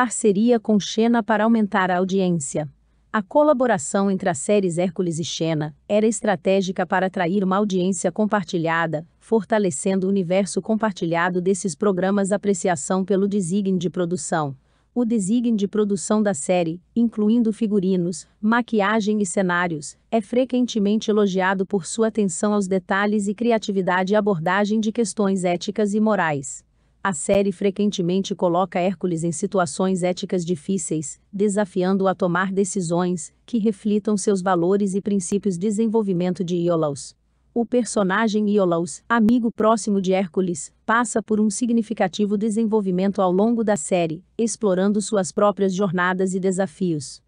parceria com Xena para aumentar a audiência. A colaboração entre as séries Hércules e Xena era estratégica para atrair uma audiência compartilhada, fortalecendo o universo compartilhado desses programas apreciação pelo design de produção. O design de produção da série, incluindo figurinos, maquiagem e cenários, é frequentemente elogiado por sua atenção aos detalhes e criatividade e abordagem de questões éticas e morais. A série frequentemente coloca Hércules em situações éticas difíceis, desafiando-o a tomar decisões que reflitam seus valores e princípios de desenvolvimento de Iolaus. O personagem Iolaus, amigo próximo de Hércules, passa por um significativo desenvolvimento ao longo da série, explorando suas próprias jornadas e desafios.